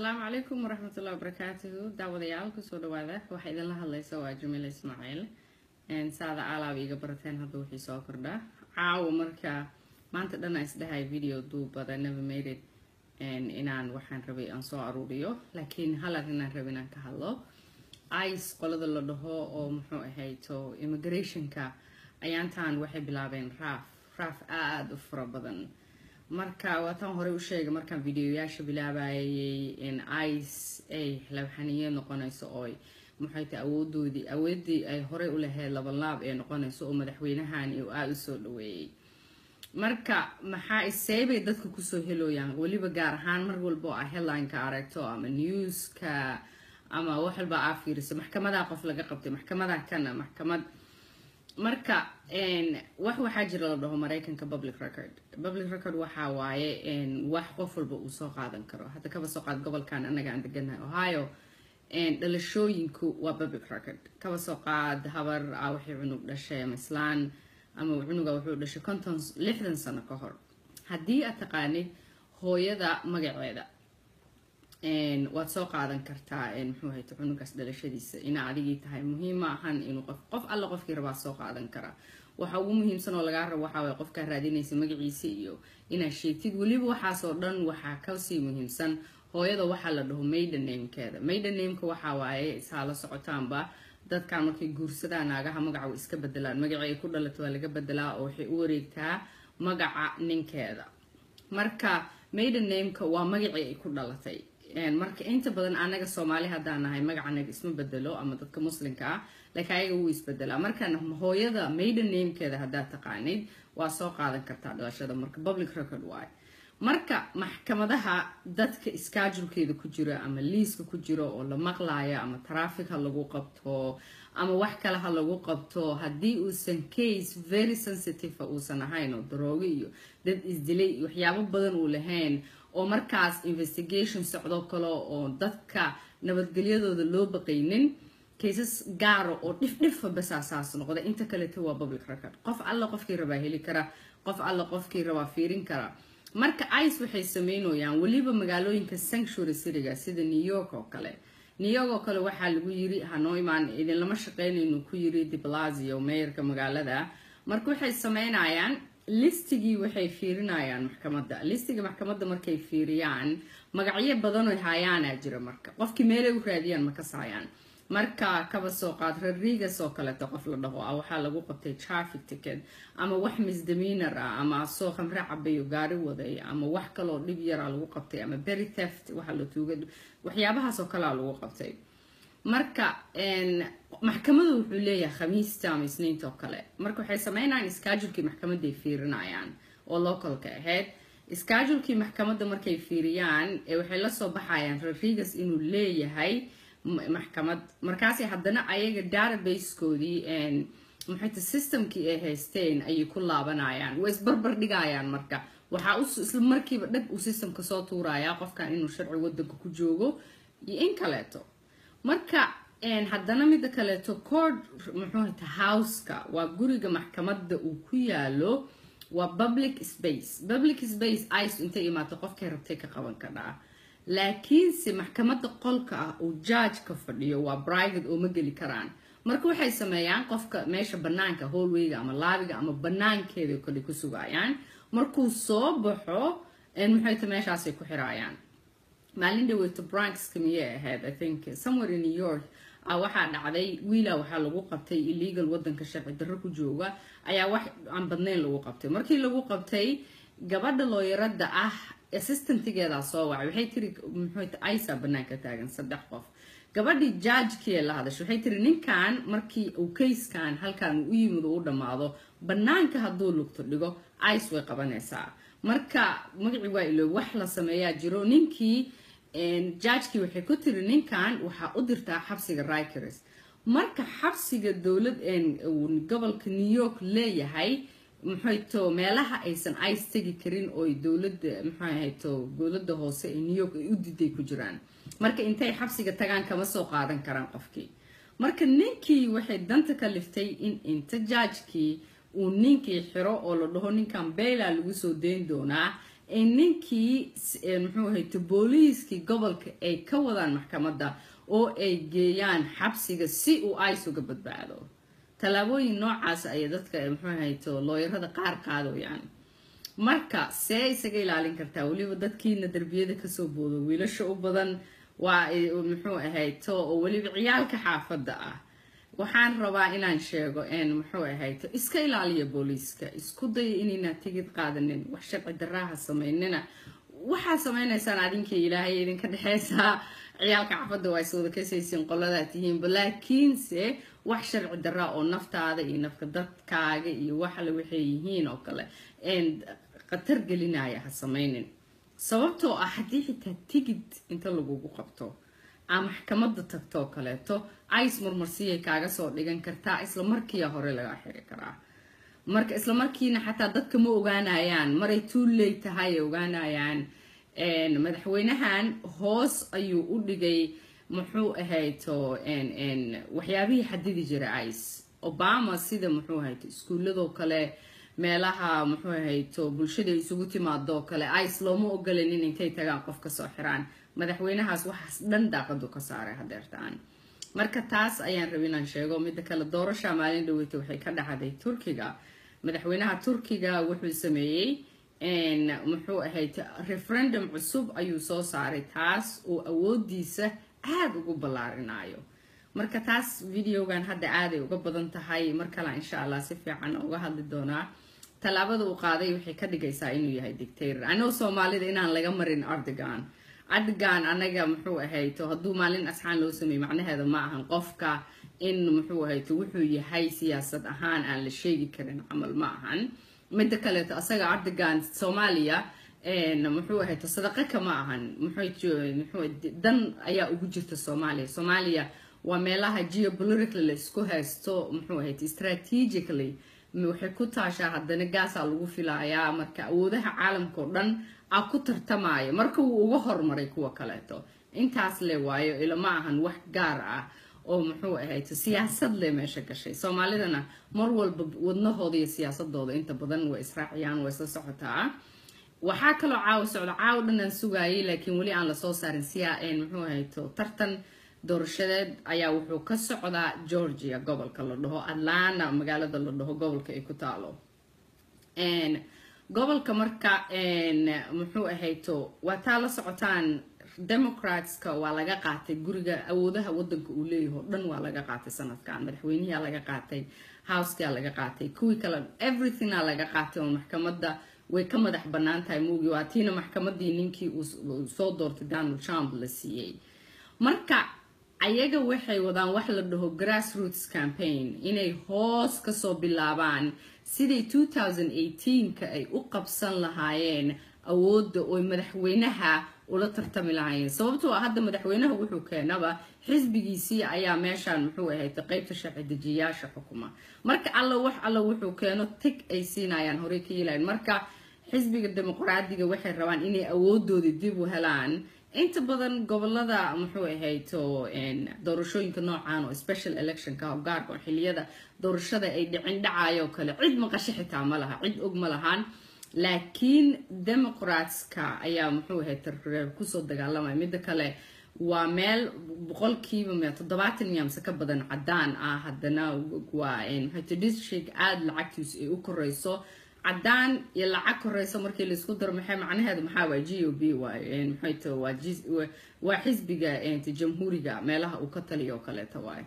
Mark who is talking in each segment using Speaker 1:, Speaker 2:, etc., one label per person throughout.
Speaker 1: asalaamu calaykum waraxmatullahi wabarakaatuhu daawadayaal kusoo dhawaada waxaa idinla hadlaysa waa jamiila ismaaciil saada aalaaba iga barateen hadda wixii soo kordha caawa marka maanta dhan aan isdhahay video duubada never mated inaan waxaan rabay aan soo aruuriyo laakiin hal arrin rabay inaan ka hadlo ice qolada la dhaho oo muxuu ahayto immigrationka ayaantaan waxay bilaabeen raaf raaf aada u fara badan marka waataan horey u sheegay markaan videoyaasha bilaabayay in ice ay labaxaniye noqonayso ooy maxay tahay awoodoodii awooddii ay horey u lahayd labalaab ee noqonayso oo madaxweynahan uu aada u soo dhaweeyey marka maxaa isee bay dadka kusoo helooyaan weliba gaar ahaan mar walbo a ah headline-ka aragto ama newska ama wax walba aa fiiriso maxkamadaa qof laga qabtay maxkamadaa kana maxkamad marka wax waxaa jira la dhaho maraykanka public record public record waxaa waaye wax qof walba uu soo qaadan karo hadda kaba soo qaad gobolkan anaga aan deganahay ohio dhalashooyinku waa public record kaba soo qaad habar a ah, waxay cunug dhashay ama islaan ama cunuga wuxuu dhashay conton lixdan sano ka hor haddii aad taqaanid hooyada magaceeda waad soo qaadan kartaa muxuu hayto cunugaas dhalashadiisa ina adigii tahay muhiim ma ahan inuu qof qof alla qofkii rabaa soo qaadan karaa waxa ugu muhiimsan oo lagaa rabo waxaa waye qofkaa raadinaysa magaciisa iyo inaad sheegtid weliba waxaasoo dhan waxaa kasii muhiimsan hooyada waxaa la dhaho maydanamekeeda maydanaameka waxaa waaye isaa la socotaanba dadkan markay guursadaa naagaha magaca way iska bedelaan magaci ay ku dhalato waa laga bedelaa oo waxay u wareegtaa magaca ninkeeda marka maydanaameka waa magacii ay ku dhalatay marka inta badan anaga soomaali haddaan nahay magacanaga isma bedelo ama dadka muslimka ah laakiin ayaga wuu isbedelaa markan hooyada maida namekeeda haddaad taqaanid waa soo qaadan kartaa dhalashada marka public record waayo marka maxkamadaha dadka iskaajulkeeda ku jira ama liiska ku jiro oo la maqlaayo ama traffic ha lagu qabto ama wax kale ha lagu qabto haddii uusan case very sensitive uusan ahayn oo daroogo iyo dad isdilay waxyaabo badan uu lahayn oo markaas investigation socdo kale oo dadka nabadgelyadooda loo baqaynin kaysas gaara oo dhifdhifa basaasaas noqda inta kaleta waa public record qof alla qofkii rabaa heli kara qof alla qofkii rabaa fiirin kara marka ice waxay sameynayaan weliba magaalooyinka sanctuary cityga sida new york oo kale new york oo kale waxaa lagu yiri hanoiman idinlama shaqeynaynu ku yiri diblazio meeyarka magaalada marka waxay sameynayaan listigii waxay fiirinayaan maxkamadda listiga maxkamadda markay fiiriyaan magacyo badan oy haayaanaa jira marka qofkii meelay u raadiyaan ma kas haayaan marka kaba soo qaad rodriguez oo kaleta qof la dhaho ah waxaa lagu qabtay traffic ticket ama wax misdemeanor ah ama soo khamre cabayo gaari waday ama wax kaloo dhib yaraa ah lagu qabtay ama berry theft waxaa la tuuga waxyaabahaasoo oo kalea ah lagu qabtay marka maxkamadu wuxuu leeyahay khamiista ama isniinta oo kale marka waxay sameynayaan iskaajulkii maxkamaday fiirinayaan oo localka ahayd iskaajulkii maxkamadda markay fiiriyaan waxay lasoo baxayaan rodriguez inuu leeyahay maxkamad markaas haddana ayaga databasekoodii maxayta systemkii ay haysteen ayay ku laabanayaan way isbarbar dhigayaan marka waxaa isla markiiba dhag uu systemka soo tuurayaa qofkan inuu sharci wadanka ku joogo iyo in kaleeto marka haddana midda kaleeto cord coord hata houseka waa guriga maxkamadda uu ku yaalo waa public space public space ice intay imaato qofkay rabtay ka qaban kadhaa laakiinse maxkamadda qolka ah uu jaajka fadhiyo waa private oo ma geli karaan marka waxay sameeyaan qofka meesha banaanka holweyga ama laabiga ama banaankeeda kale ku sugayaan markuu soo baxo maxayta meeshaasay ku xiraayaan maalin dhaweyto bronxka miyay ahayd i think somewhere in new york ah, waxaa dhacday wiila waxaa lagu qabtay illegal wadanka sharci darro ku jooga ayaa wax aan badnayn lagu qabtay markii lagu qabtay gabadha looyarada ah assistantgeedaa soo wacay waxay tiri misa banaanka taagan saddex qof gabadhii jaajkii la hadasha waxay tiri ninkan markii uu kayskan halkan u yimid u dhammaado banaanka hadduu lugto dhigo ice way qabanaysaa marka magacii waa iloog wax la sameeyaa jiro ninkii jaajkii waxay ku tiri ninkan waxaa u dirtaa xabsiga rikers marka xabsiga dowlad gobolka new york leeyahay muxayto meelaha aysan ice tegi karin oo dowlada muxaahayto dowlada hoose ee new york ay u diday ku jiraan marka intay xabsiga tagaan kama soo qaadan karaan qofkii marka ninkii waxay danta ka liftay in inta jaajkii uu ninkii xiro oo la dhaho ninkan beyla lagu soo deyn doonaa ninkii muxuu ahayte booliiskii gobolka ay ka wadaan maxkamadda oo ay geeyaan xabsiga si uu ice uga badbaado tallaabooyin noocaas ah ayay dadka muxuu ahayto looyarada qaar qaado yani marka see isaga ilaalin kartaa weliba dadkiina derbiyada kasoo boodo wiilasha u badan waa muxuu ahayto oo weliba ciyaalka xaafadda ah waxaan rabaa inaan sheego n muxuu ahayd iska ilaaliya booliiska isku daya inaynaa tigid qaadanin wax sharci daraaha samaynina waxaa samaynaysaan adinkii ilaahay idinka dhexeysaa ciyaalka cafada waa is wada kasaysiin qoladaa tihiinba laakiinse wax sharci daraa oo naftaada iyo nafka dadkaaga iyo waxale waxay yihiin oo kale n khatar gelinaya ha samaynin sababtoo ah haddii xitaa tigid inta lagugu qabto ama maxkamadda tagtoo kaleeto ice marmarsiyay kaaga soo dhigan kartaa isla markiia hore lagaa xiri karaa marka isla markiina xataa dadka ma ogaanayaan maray tuuley tahay ay ogaanayaan madaxweynahan hoos ayuu u dhigay muxuu ahayto waxyaabihii xadidi jiray ice obama sida muxuu ahayto iskuulladoo kale meelaha muxuu ahayto bulshada isugu timaadoo kale ice looma ogolan in intay tagaan qof ka soo xiraan madaxweynahaas waxaas dhan daaqadu ka saaray hadeertaan marka taas ayaan raba inaan sheego midda kale doorasha maalin dhaweyta waxay ka dhacday turkiga madaxweynaha turkiga wuxuu sameeyey muxuu ahayd referendum cusub ayuu soo saaray taas uu awoodiisa aada ugu ballaarinaayo marka taas videogan hadda aaday uga badan tahay mar kale insha allah si fiican uga hadli doonaa tallaabada uu qaaday waxay ka dhigaysaa inuu yahay dictator anoo soomaalida inaan laga marin ardigan cadgaan anaga muxuu ahayto hadduu maalin asxaan loo sameeyey macnaheeda ma ahan qofka in muxuu ahayto wuxuu yahay siyaasad ahaan aan la sheegi karin camal ma ahan midda kaleeto asaga cadgaan soomaaliya muxuu ahayto sadaqa kama ahan dan ayaa ugu jirta soomaaliya soomaaliya waa meelaha geopolitically la isku haysto muxuu ahayto strategically waxay ku taashaa haddana gaasaa lagu filayaa marka awoodaha caalamkao dhan a ku tartamaayo marka wuu uga hormaray kuwa kaleeto intaas le waayo ilama ahan wax gaar ah oo muxuu ahayto siyaasad le meesha gashay soomaalidana mar walba wadnahooda iyo siyaasadooda inta badan way israaciyaan way isla socotaa waxaa kaloo caawa socda caawa dhan aan sugaayay laakiin weli aan lasoo saarin n muxuu ahayto tartan doorashadeed ayaa wuxuu ka socdaa georgia gobolka la dhaho atlana magaalada la dhaho gobolka ay ku taalo gobolka marka muxuu ahayto waa taa la socotaan democratska waa laga qaatay guriga awoodaha wadanka uu leeyaho dhan waa laga qaatay sanadkan madaxweynihiaa laga qaatay housekaa laga qaatay kuwii kale everythinga laga qaatay oo maxkamada way ka madax banaan tahay moogi waa tiina maxkamadii ninkii uu soo doortay donald trump la siiyey marka ayaga waxay wadaan wax la dhaho grassroots campaign inay hoos kasoo bilaabaan sidii two thousand eighteenka ay u qabsan lahaayeen awoodda oy madaxweynaha ula tartami lahaayeen sababtoo ah hadda madaxweynaha wuxuu keenaba xisbigiisii ayaa meeshaan muxuu ahayta qeybta sharci-dejiyayaasha xukuma marka alla wax alla wuxuu keeno tig ay siinayaan horey ka yeelayan marka xisbiga dimuqraadiga waxay rabaan inay awoodoodii dib u helaan inta badan gobolada muxuu ahayto doorashooyinka noocaan oo special electionka gaarka oo xiliyada doorashada ay dhicin dhacayo o kale cid maqasho xitaa ma laha cid og ma lahaan laakiin democratska ayaa muxuu ahay tarreer kusoo dagaalamaya midda kale waa meel boqolkiiba m toddobaatan miya mise ka badan cadaan ah haddana waa maxayto district aada lacagtiisu ay u koreyso cadaan iyo lacag koreyso markii laisku daro maxay macnaheedu maxaa waay g o b waaye waa xisbiga jamhuuriga meelaha uu ka taliyo oo kaleeta waaye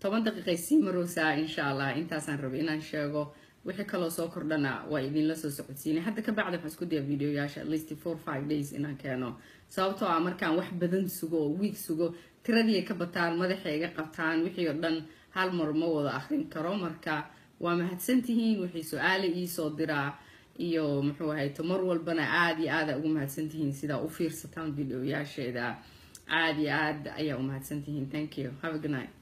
Speaker 1: toban daqiiqay sii maroosaa insha allah intaasaan raba inaan sheego wixii kaloo soo kordhana waa idinla soo socodsiinay hadda ka bacdi waxaan isku dayaa videoyaasha at least four five days inaan keeno sababtoo ah markaan wax badan sugo oo wiig sugo tiradii ka bataan madaxay iga qabtaan wixii o dhan hal mar ma wada akrin karo marka waa mahadsantihiin wixii su-aale iisoo diraa iyo muxuu ahayto mar walbana aad iyo aada ugu mahadsantihiin sidaa u fiirsataan videoyaasheeda aad iyo aad ayaa u mahadsantihiin thank you have a good night